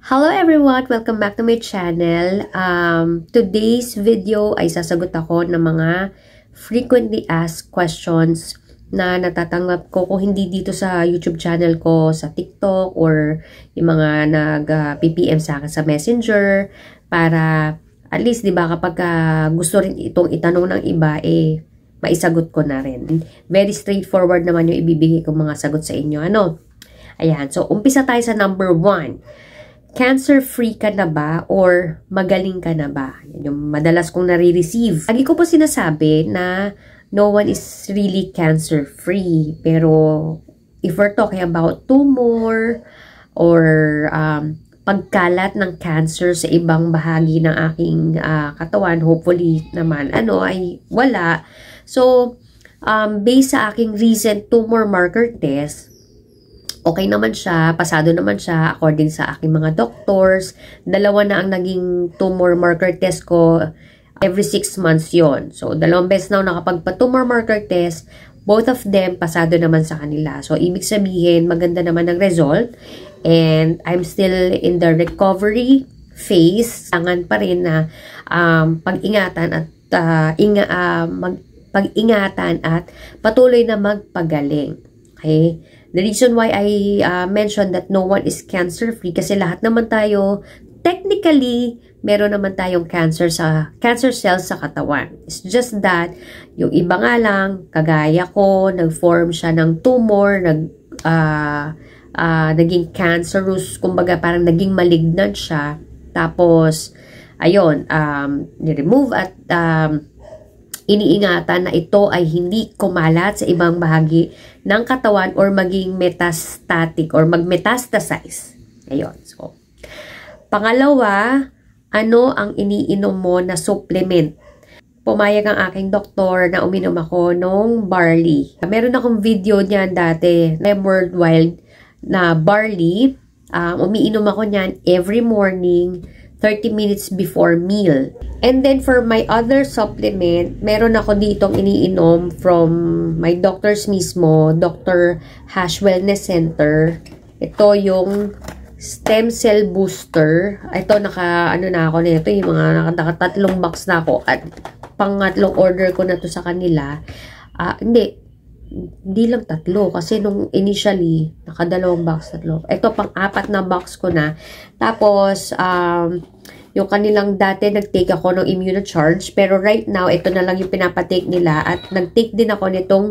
Hello everyone! Welcome back to my channel. Um, today's video ay sasagot ako ng mga frequently asked questions na natatanggap ko kung hindi dito sa YouTube channel ko, sa TikTok, or yung mga nag-PPM uh, sa akin sa Messenger para at least, di ba, kapag uh, gusto rin itong itanong ng iba, eh, maisagot ko na rin. Very straightforward naman yung ibibigay kong mga sagot sa inyo. Ano? Ayan. So, umpisa tayo sa number one cancer-free ka na ba or magaling ka na ba? Yan yung madalas kong nare-receive. Lagi ko po sinasabi na no one is really cancer-free. Pero if we're talking about tumor or um, pagkalat ng cancer sa ibang bahagi ng aking uh, katawan, hopefully naman, ano, ay wala. So, um, based sa aking recent tumor marker test, okay naman siya, pasado naman siya according sa aking mga doctors. Dalawa na ang naging tumor marker test ko every 6 months yon So, dalawang beses na ako nakapagpa-tumor marker test. Both of them, pasado naman sa kanila. So, ibig sabihin, maganda naman ang result. And I'm still in the recovery phase. Tangan pa rin na um, pag-ingatan at uh, inga, uh, mag, pag-ingatan at patuloy na magpagaling. Okay? The reason why I uh, mentioned that no one is cancer-free kasi lahat naman tayo, technically, meron naman tayong cancer sa cancer cells sa katawan. It's just that, yung iba nga lang, kagaya ko, nag-form siya ng tumor, nag, uh, uh, naging cancerous, kumbaga parang naging malignant siya. Tapos, ayun, um, ni-remove at um, Iniingatan na ito ay hindi kumalat sa ibang bahagi ng katawan or maging metastatic or magmetastasize. Ayun. So, pangalawa, ano ang iniinom mo na supplement? Pumayag ang aking doktor na uminom ako nung barley. Meron akong video niyan dati, Lem World Wild, na barley. Um, umiinom ako niyan every morning 30 minutes before meal. And then for my other supplement, meron ako ditong iniinom from my doctors mismo, Dr. Hash Wellness Center. Ito yung stem cell booster. Ito, naka, ano na ako nito, yung mga nakatatlong box na ako at pangatlong order ko na to sa kanila. Uh, hindi, hindi lang tatlo. Kasi nung initially, nakadalawang box, tatlo. Ito, pang-apat na box ko na. Tapos, um, yung kanilang dati, nag-take ako ng immunocharge. Pero right now, ito na lang yung pinapatake nila. At nag-take din ako nitong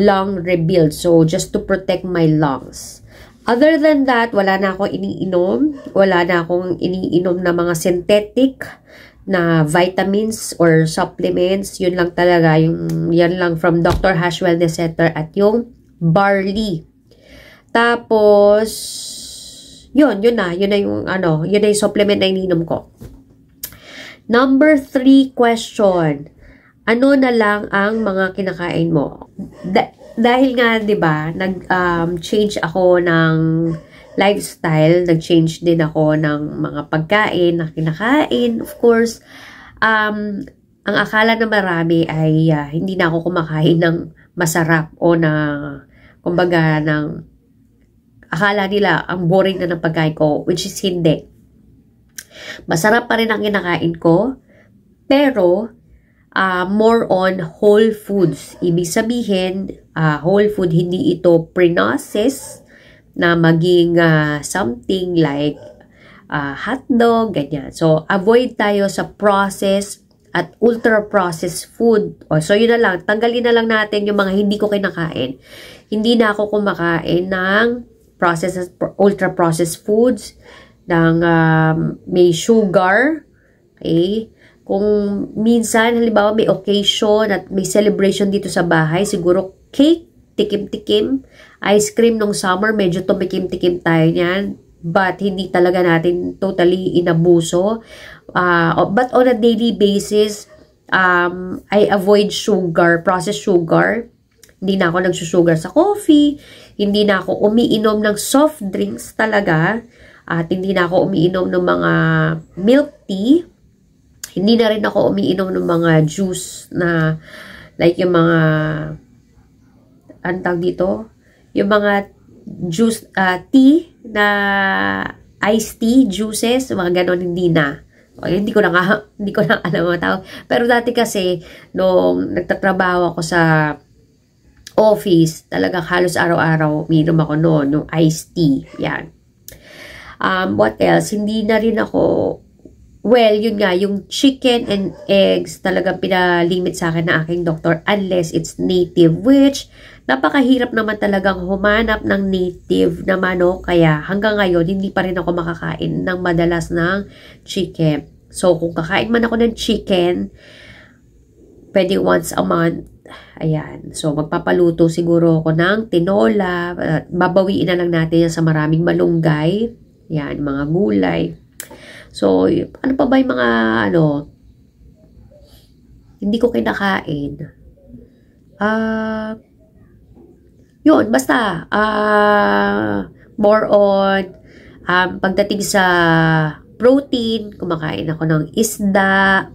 lung rebuild. So, just to protect my lungs. Other than that, wala na ako iniinom. Wala na akong iniinom na mga synthetic na vitamins or supplements, yun lang talaga, yung, yan lang from Dr. Hash Wellness Center at yung barley. Tapos, yun, yun na, yun na yung ano, yun na yung supplement na ininom ko. Number three question, ano na lang ang mga kinakain mo? Da- dahil nga, di ba, nag-change um, ako ng lifestyle. Nag-change din ako ng mga pagkain na kinakain. Of course, um, ang akala na marami ay uh, hindi na ako kumakain ng masarap o na, kumbaga, ng akala nila ang boring na ng pagkain ko, which is hindi. Masarap pa rin ang kinakain ko, pero uh, more on whole foods. Ibig sabihin, uh, whole food, hindi ito pre-processed na maging uh, something like uh, hotdog, ganyan. So, avoid tayo sa process at ultra-processed food. O, so, yun na lang. Tanggalin na lang natin yung mga hindi ko kinakain. Hindi na ako kumakain ng processed, ultra-processed foods, ng um, may sugar, okay? Kung minsan, halimbawa, may occasion at may celebration dito sa bahay, siguro cake, tikim-tikim, ice cream nung summer, medyo tumikim-tikim tayo niyan. But hindi talaga natin totally inabuso. Uh, but on a daily basis, um, I avoid sugar, processed sugar. Hindi na ako nagsusugar sa coffee. Hindi na ako umiinom ng soft drinks talaga. At hindi na ako umiinom ng mga milk tea. Hindi na rin ako umiinom ng mga juice na like yung mga antag dito, yung mga juice, uh, tea na iced tea, juices, mga ganon, hindi na. O, hindi ko na nga, hindi ko na alam ang tawag. Pero dati kasi, nung nagtatrabaho ako sa office, talaga halos araw-araw, minom ako noon, nung iced tea. Yan. Um, what else? Hindi na rin ako Well, yun nga, yung chicken and eggs talagang pinalimit sa akin na aking doktor unless it's native which napakahirap naman talagang humanap ng native na manok kaya hanggang ngayon hindi pa rin ako makakain ng madalas ng chicken. So, kung kakain man ako ng chicken, pwede once a month. Ayan. So, magpapaluto siguro ako ng tinola. Babawiin na lang natin yan sa maraming malunggay. Yan, mga gulay. So, ano pa ba yung mga, ano, hindi ko kinakain? Ah, uh, yun, basta, ah, uh, more on, um, pagdating sa protein, kumakain ako ng isda,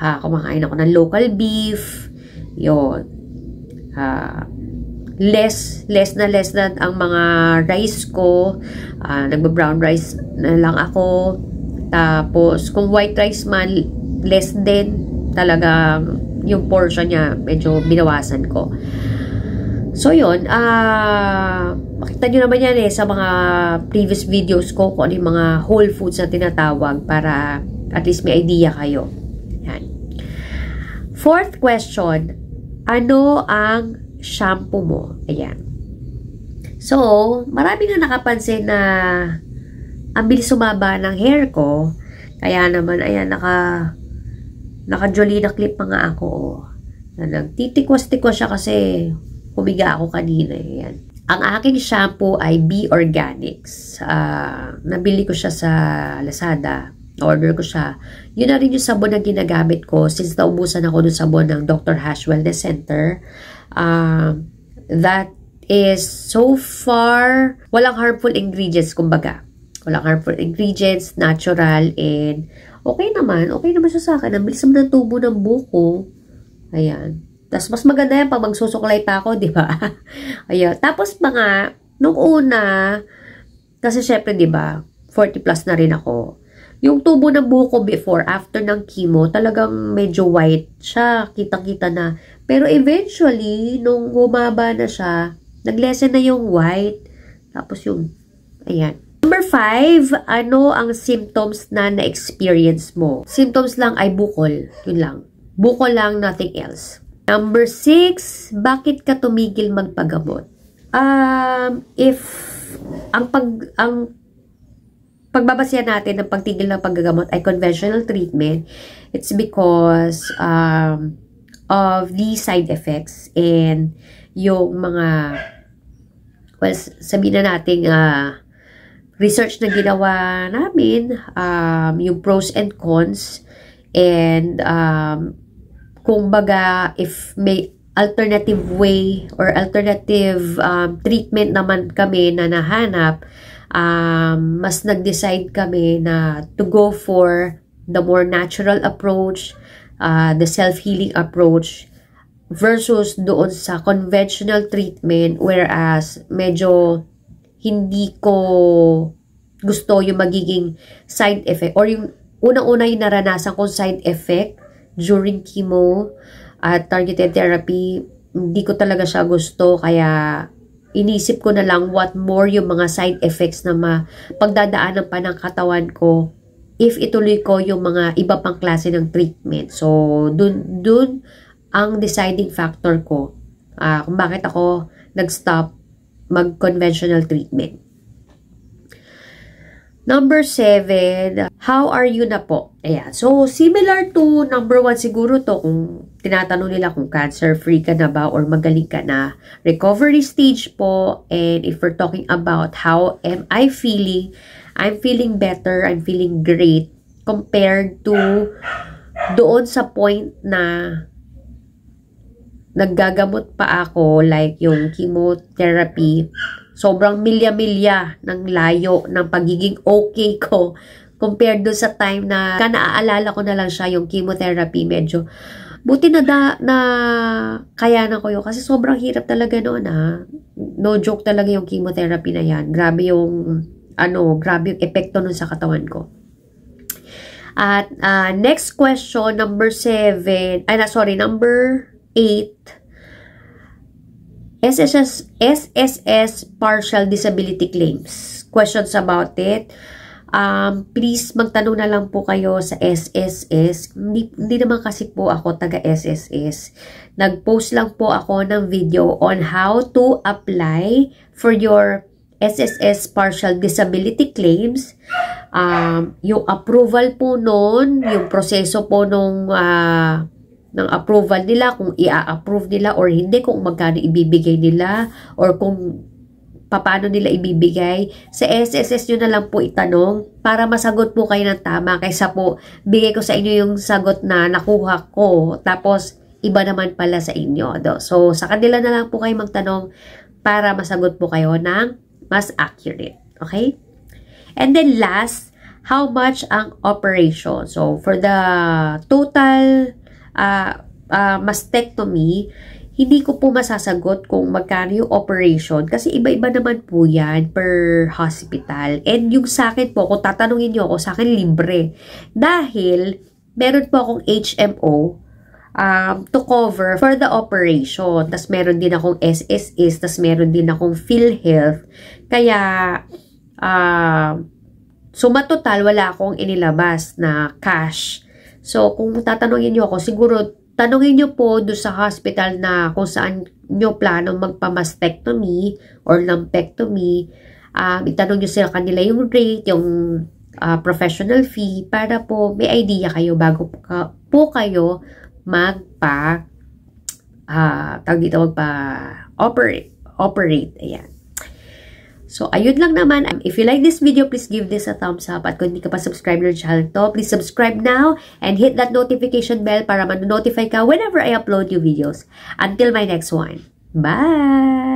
uh, kumakain ako ng local beef, yun. Ah, uh, less, less na less na ang mga rice ko. Uh, Nagba-brown rice na lang ako. Tapos, kung white rice man, less din talaga yung portion niya medyo binawasan ko. So, yun. Uh, makita nyo naman yan eh sa mga previous videos ko kung ano yung mga whole foods na tinatawag para at least may idea kayo. Yan. Fourth question. Ano ang shampoo mo. Ayan. So, marami na nakapansin na ang bilis sumaba ng hair ko. Kaya naman, ayan, naka, naka Jolina clip pa nga ako. Na nagtitikwas-tikwas siya kasi humiga ako kanina. Ayan. Ang aking shampoo ay B Organics. Uh, nabili ko siya sa Lazada. Order ko siya. Yun na rin yung sabon na ginagamit ko since naubusan ako ng sabon ng Dr. Hash Wellness Center uh, that is so far walang harmful ingredients kumbaga. Walang harmful ingredients, natural and okay naman, okay naman siya sa akin. Ang bilis naman ng tubo ng buko. Ayan. Tapos mas maganda yan pag magsusuklay pa ako, di ba? Ayan. Tapos mga, nung una, kasi syempre, di ba, 40 plus na rin ako. Yung tubo ng buko before, after ng chemo, talagang medyo white siya. kita kita na pero eventually, nung gumaba na siya, naglesen na yung white. Tapos yung, ayan. Number five, ano ang symptoms na na-experience mo? Symptoms lang ay bukol. Yun lang. Bukol lang, nothing else. Number six, bakit ka tumigil magpagamot? Um, if ang pag ang pagbabasehan natin ng pagtigil ng paggagamot ay conventional treatment, it's because um, of these side effects and yung mga well, sabihin na natin uh, research na ginawa namin um, yung pros and cons and um, kung baga if may alternative way or alternative um, treatment naman kami na nahanap um, mas nag-decide kami na to go for the more natural approach uh, the self-healing approach versus doon sa conventional treatment whereas medyo hindi ko gusto yung magiging side effect or yung unang-una yung naranasan kong side effect during chemo at targeted therapy hindi ko talaga siya gusto kaya inisip ko na lang what more yung mga side effects na mapagdadaanan pa ng katawan ko if ituloy ko yung mga iba pang klase ng treatment. So, dun, dun ang deciding factor ko uh, kung bakit ako nag-stop mag-conventional treatment. Number seven, how are you na po? Ayan. So, similar to number one siguro to kung tinatanong nila kung cancer-free ka na ba or magaling ka na. Recovery stage po and if we're talking about how am I feeling, I'm feeling better, I'm feeling great compared to doon sa point na naggagamot pa ako like yung chemotherapy sobrang milya-milya ng layo ng pagiging okay ko compared do sa time na kanaalala ko na lang siya yung chemotherapy medyo buti na da, na kaya na ko yun kasi sobrang hirap talaga noon ha ah. no joke talaga yung chemotherapy na yan grabe yung ano, grabe yung epekto nun sa katawan ko. At uh, next question, number 7, ay na, sorry, number 8, SSS, SSS partial disability claims. Questions about it. Um, please, magtanong na lang po kayo sa SSS. Hindi, hindi naman kasi po ako taga-SSS. Nag-post lang po ako ng video on how to apply for your SSS partial disability claims, um, yung approval po noon, yung proseso po nung uh, ng approval nila, kung i-approve nila or hindi, kung magkano ibibigay nila, or kung paano nila ibibigay. Sa SSS niyo na lang po itanong para masagot po kayo ng tama kaysa po bigay ko sa inyo yung sagot na nakuha ko tapos iba naman pala sa inyo. So sa kanila na lang po kayo magtanong para masagot po kayo ng mas accurate. Okay? And then last, how much ang operation? So, for the total uh, uh, mastectomy, hindi ko po masasagot kung magkano yung operation kasi iba-iba naman po yan per hospital. And yung sakit po, kung tatanungin nyo ako, sa akin libre. Dahil, meron po akong HMO um, to cover for the operation. Tapos meron din akong SSS, tapos meron din akong PhilHealth. Kaya, uh, so matotal, wala akong inilabas na cash. So, kung tatanungin nyo ako, siguro tanungin nyo po do sa hospital na kung saan nyo planong magpamastectomy or lumpectomy. Um, itanong nyo sila kanila yung rate, yung uh, professional fee para po may idea kayo bago po kayo magpa uh, tawag dito magpa operate operate ayan So, ayun lang naman. If you like this video, please give this a thumbs up. At kung hindi ka pa subscribe to channel to, please subscribe now and hit that notification bell para man-notify ka whenever I upload new videos. Until my next one. Bye!